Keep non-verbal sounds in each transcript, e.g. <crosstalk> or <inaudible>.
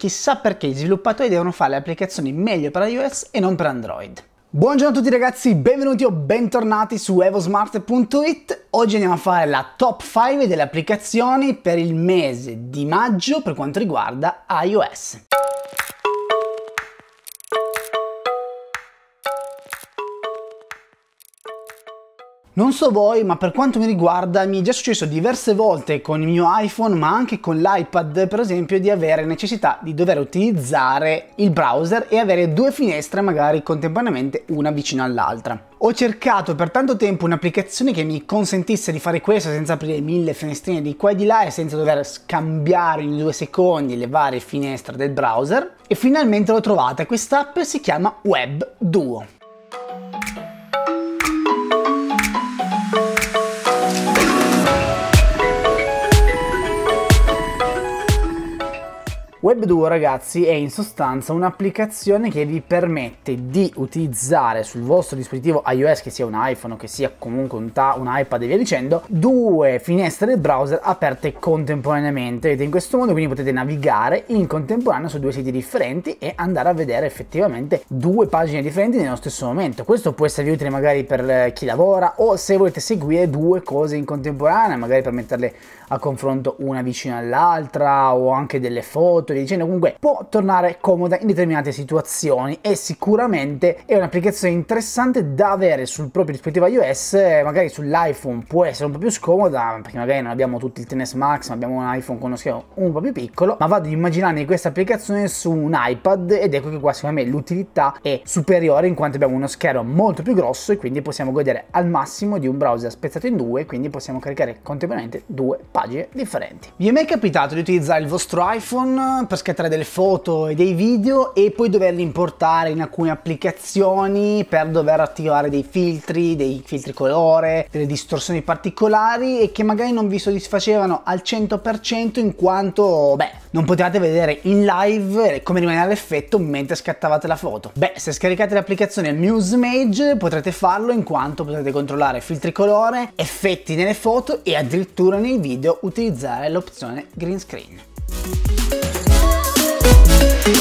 Chissà perché gli sviluppatori devono fare le applicazioni meglio per iOS e non per Android. Buongiorno a tutti ragazzi, benvenuti o bentornati su evosmart.it. Oggi andiamo a fare la top 5 delle applicazioni per il mese di maggio per quanto riguarda iOS. Non so voi, ma per quanto mi riguarda mi è già successo diverse volte con il mio iPhone, ma anche con l'iPad, per esempio, di avere necessità di dover utilizzare il browser e avere due finestre magari contemporaneamente una vicino all'altra. Ho cercato per tanto tempo un'applicazione che mi consentisse di fare questo senza aprire mille finestrine di qua e di là e senza dover scambiare in due secondi le varie finestre del browser e finalmente l'ho trovata. Quest'app si chiama Web Duo. Web2 ragazzi è in sostanza un'applicazione che vi permette di utilizzare sul vostro dispositivo iOS, che sia un iPhone o che sia comunque un, ta- un iPad e via dicendo, due finestre del browser aperte contemporaneamente. Vedete in questo modo quindi potete navigare in contemporanea su due siti differenti e andare a vedere effettivamente due pagine differenti nello stesso momento. Questo può essere utile magari per eh, chi lavora o se volete seguire due cose in contemporanea, magari per metterle a confronto una vicino all'altra o anche delle foto sotto di igiene comunque può tornare comoda in determinate situazioni e sicuramente è un'applicazione interessante da avere sul proprio dispositivo iOS, eh, magari sull'iPhone può essere un po' più scomoda perché magari non abbiamo tutti il TNS Max, ma abbiamo un iPhone con uno schermo un po' più piccolo, ma vado ad immaginarmi questa applicazione su un iPad ed ecco che qua secondo me l'utilità è superiore in quanto abbiamo uno schermo molto più grosso e quindi possiamo godere al massimo di un browser spezzato in due, quindi possiamo caricare contemporaneamente due pagine differenti. Vi è mai capitato di utilizzare il vostro iPhone per scattare delle foto e dei video e poi doverli importare in alcune applicazioni per dover attivare dei filtri, dei filtri colore, delle distorsioni particolari e che magari non vi soddisfacevano al 100% in quanto, beh, non potevate vedere in live come rimaneva l'effetto mentre scattavate la foto. Beh, se scaricate l'applicazione MuseMage potrete farlo in quanto potete controllare filtri colore, effetti nelle foto e addirittura nei video utilizzare l'opzione green screen. Thank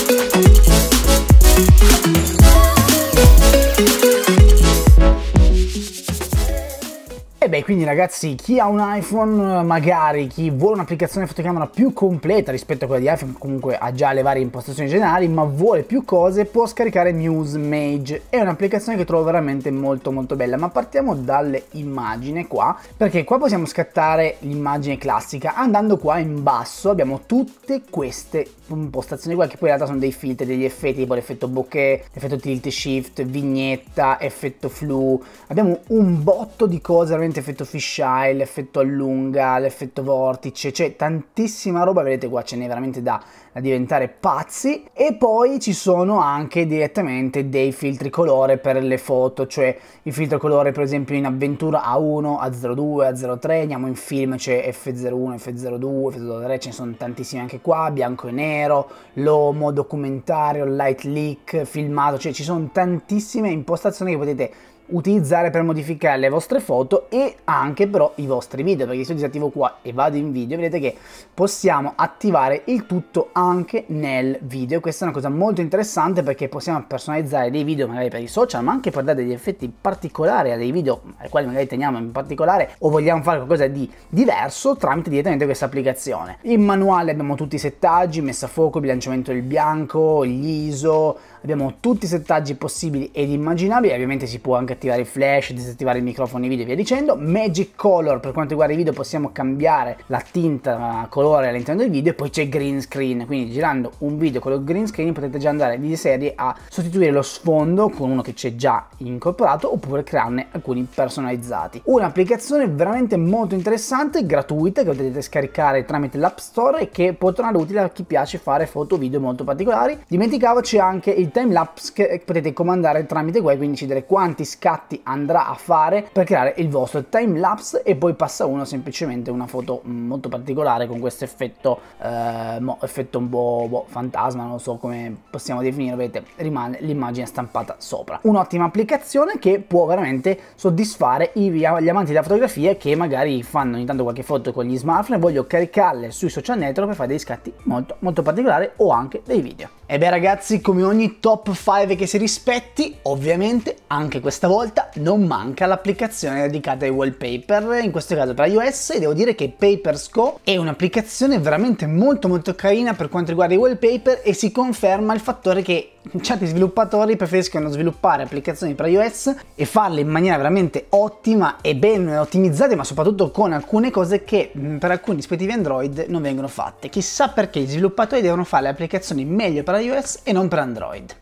Eh beh, quindi ragazzi, chi ha un iPhone, magari chi vuole un'applicazione fotocamera più completa rispetto a quella di iPhone, comunque ha già le varie impostazioni generali, ma vuole più cose, può scaricare Muse Mage. È un'applicazione che trovo veramente molto molto bella, ma partiamo dalle immagini qua, perché qua possiamo scattare l'immagine classica. Andando qua in basso abbiamo tutte queste impostazioni qua, che poi in realtà sono dei filtri, degli effetti, tipo l'effetto bokeh, effetto tilt shift, vignetta, effetto flu. Abbiamo un botto di cose veramente avete effetto fisheye, l'effetto allunga, l'effetto vortice, cioè tantissima roba, vedete qua ce n'è veramente da, da diventare pazzi. E poi ci sono anche direttamente dei filtri colore per le foto, cioè il filtro colore per esempio in avventura A1, A02, A03, andiamo in film, c'è cioè F01, F02, F03, ce ne sono tantissimi anche qua, bianco e nero, l'OMO, documentario, light leak, filmato, cioè ci sono tantissime impostazioni che potete utilizzare per modificare le vostre foto e anche però i vostri video perché se io disattivo qua e vado in video vedete che possiamo attivare il tutto anche nel video questa è una cosa molto interessante perché possiamo personalizzare dei video magari per i social ma anche per dare degli effetti particolari a dei video ai quali magari teniamo in particolare o vogliamo fare qualcosa di diverso tramite direttamente questa applicazione in manuale abbiamo tutti i settaggi messa a fuoco bilanciamento del bianco gli ISO abbiamo tutti i settaggi possibili ed immaginabili, ovviamente si può anche attivare il flash, disattivare il microfono, i video e via dicendo, Magic Color per quanto riguarda i video possiamo cambiare la tinta eh, colore all'interno del video e poi c'è Green Screen, quindi girando un video con lo Green Screen potete già andare di serie a sostituire lo sfondo con uno che c'è già incorporato oppure crearne alcuni personalizzati. Un'applicazione veramente molto interessante, gratuita, che potete scaricare tramite l'App Store e che può tornare utile a chi piace fare foto video molto particolari. Dimenticavo c'è anche il il time che potete comandare tramite Guai, quindi decidere quanti scatti andrà a fare per creare il vostro timelapse e poi passa uno semplicemente una foto molto particolare con questo effetto, eh, mo, effetto un po' boh, fantasma, non so come possiamo definire, vedete rimane l'immagine stampata sopra. Un'ottima applicazione che può veramente soddisfare gli amanti della fotografia che magari fanno ogni tanto qualche foto con gli smartphone e voglio caricarle sui social network per fare dei scatti molto molto particolari o anche dei video. E beh ragazzi come ogni top 5 che si rispetti, ovviamente anche questa volta non manca l'applicazione dedicata ai wallpaper, in questo caso per iOS e devo dire che Papers Co è un'applicazione veramente molto molto carina per quanto riguarda i wallpaper e si conferma il fattore che <laughs> certi sviluppatori preferiscono sviluppare applicazioni per iOS e farle in maniera veramente ottima e ben ottimizzate, ma soprattutto con alcune cose che mm, per alcuni dispositivi Android non vengono fatte. Chissà perché gli sviluppatori devono fare le applicazioni meglio per iOS e non per Android.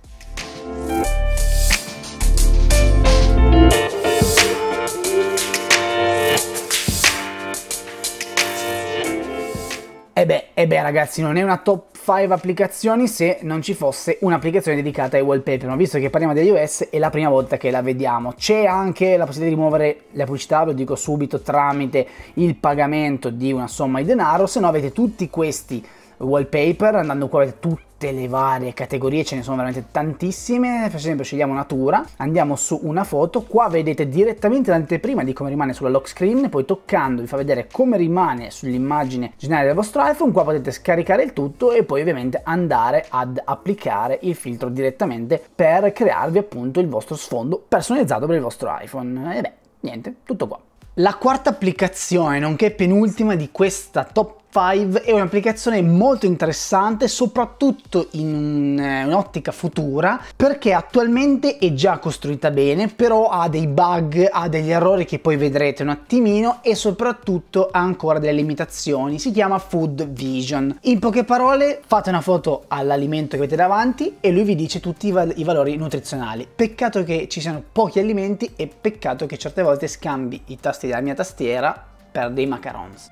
E beh, e beh ragazzi, non è una top Five applicazioni se non ci fosse un'applicazione dedicata ai wallpaper, ma visto che parliamo di iOS è la prima volta che la vediamo. C'è anche la possibilità di rimuovere la pubblicità, ve lo dico subito, tramite il pagamento di una somma di denaro, se no avete tutti questi wallpaper andando qua avete tutti tutte le varie categorie, ce ne sono veramente tantissime, per esempio scegliamo natura, andiamo su una foto, qua vedete direttamente l'anteprima di come rimane sulla lock screen, poi toccando vi fa vedere come rimane sull'immagine generale del vostro iPhone, qua potete scaricare il tutto e poi ovviamente andare ad applicare il filtro direttamente per crearvi appunto il vostro sfondo personalizzato per il vostro iPhone. E beh, niente, tutto qua. La quarta applicazione, nonché penultima di questa top 5 è un'applicazione molto interessante soprattutto in eh, un'ottica futura perché attualmente è già costruita bene però ha dei bug, ha degli errori che poi vedrete un attimino e soprattutto ha ancora delle limitazioni si chiama Food Vision in poche parole fate una foto all'alimento che avete davanti e lui vi dice tutti i, val i valori nutrizionali peccato che ci siano pochi alimenti e peccato che certe volte scambi i tasti della mia tastiera per dei macarons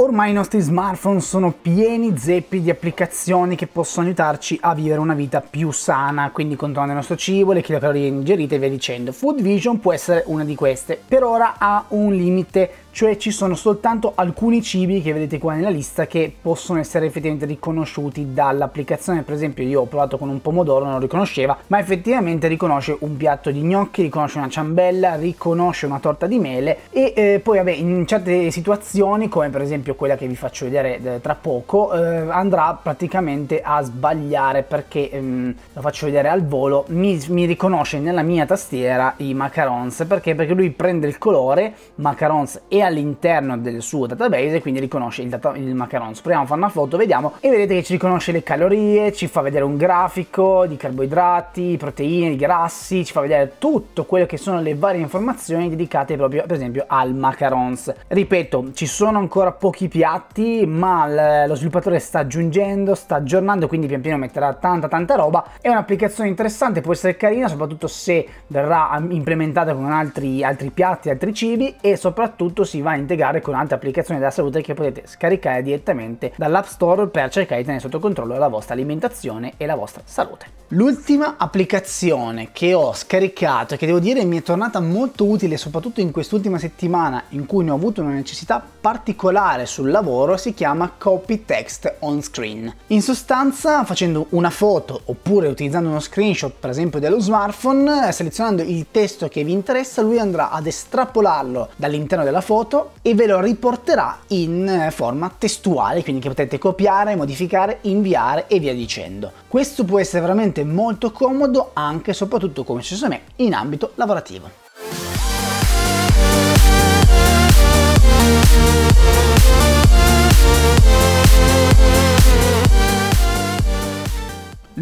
Ormai i nostri smartphone sono pieni zeppi di applicazioni che possono aiutarci a vivere una vita più sana, quindi controllando il nostro cibo, le calorie ingerite e via dicendo. Food Vision può essere una di queste, per ora ha un limite cioè ci sono soltanto alcuni cibi che vedete qua nella lista che possono essere effettivamente riconosciuti dall'applicazione, per esempio io ho provato con un pomodoro, non lo riconosceva, ma effettivamente riconosce un piatto di gnocchi, riconosce una ciambella, riconosce una torta di mele e eh, poi vabbè in certe situazioni come per esempio quella che vi faccio vedere eh, tra poco eh, andrà praticamente a sbagliare perché ehm, lo faccio vedere al volo, mi, mi riconosce nella mia tastiera i macarons perché? Perché lui prende il colore macarons e all'interno del suo database e quindi riconosce il, data, il macaron. Proviamo a fare una foto, vediamo e vedete che ci riconosce le calorie, ci fa vedere un grafico di carboidrati, proteine, grassi, ci fa vedere tutto quello che sono le varie informazioni dedicate proprio per esempio al macarons. Ripeto, ci sono ancora pochi piatti, ma lo sviluppatore sta aggiungendo, sta aggiornando, quindi pian piano metterà tanta tanta roba. È un'applicazione interessante, può essere carina, soprattutto se verrà um, implementata con altri, altri piatti, altri cibi e soprattutto si va a integrare con altre applicazioni della salute che potete scaricare direttamente dall'App Store per cercare di tenere sotto controllo la vostra alimentazione e la vostra salute. L'ultima applicazione che ho scaricato e che devo dire mi è tornata molto utile soprattutto in quest'ultima settimana in cui ne ho avuto una necessità particolare sul lavoro si chiama Copy Text On Screen. In sostanza facendo una foto oppure utilizzando uno screenshot per esempio dello smartphone, eh, selezionando il testo che vi interessa lui andrà ad estrapolarlo dall'interno della foto e ve lo riporterà in eh, forma testuale quindi che potete copiare, modificare, inviare e via dicendo. Questo può essere veramente veramente molto comodo anche e soprattutto come secondo me in ambito lavorativo. Thank you.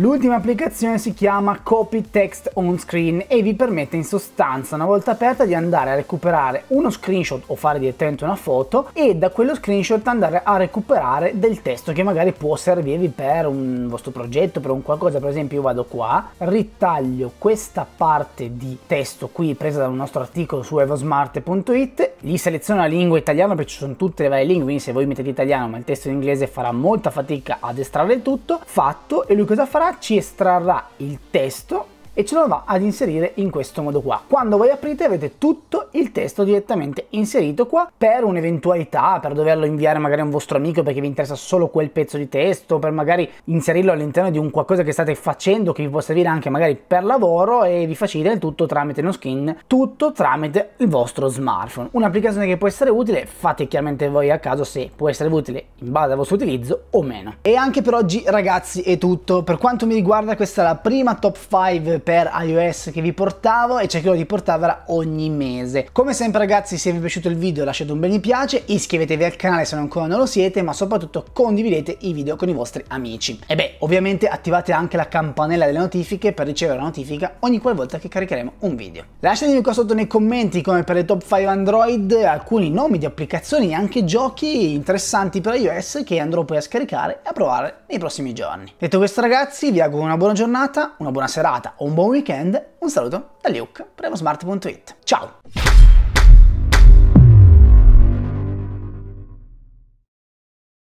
L'ultima applicazione si chiama Copy Text On Screen e vi permette in sostanza una volta aperta di andare a recuperare uno screenshot o fare direttamente una foto e da quello screenshot andare a recuperare del testo che magari può servirvi per un vostro progetto, per un qualcosa, per esempio io vado qua, ritaglio questa parte di testo qui presa dal nostro articolo su evosmart.it gli seleziona la lingua italiana perché ci sono tutte le varie lingue, quindi se voi mettete italiano ma il testo in inglese farà molta fatica ad estrarre il tutto, fatto e lui cosa farà? Ci estrarrà il testo e ce lo va ad inserire in questo modo qua. Quando voi aprite avete tutto il testo direttamente inserito qua per un'eventualità, per doverlo inviare magari a un vostro amico perché vi interessa solo quel pezzo di testo, per magari inserirlo all'interno di un qualcosa che state facendo che vi può servire anche magari per lavoro e vi facilita il tutto tramite uno skin, tutto tramite il vostro smartphone. Un'applicazione che può essere utile, fate chiaramente voi a caso se può essere utile in base al vostro utilizzo o meno. E anche per oggi ragazzi è tutto, per quanto mi riguarda questa è la prima top 5 per iOS che vi portavo e cercherò di portarvela ogni mese. Come sempre ragazzi se vi è piaciuto il video lasciate un bel mi piace, iscrivetevi al canale se ancora non lo siete ma soprattutto condividete i video con i vostri amici. E beh ovviamente attivate anche la campanella delle notifiche per ricevere la notifica ogni qualvolta che caricheremo un video. Lasciatemi qua sotto nei commenti come per le top 5 Android alcuni nomi di applicazioni e anche giochi interessanti per iOS che andrò poi a scaricare e a provare nei prossimi giorni. Detto questo ragazzi vi auguro una buona giornata, una buona serata o un buon buon weekend, un saluto da Luke per Evosmart.it. Ciao!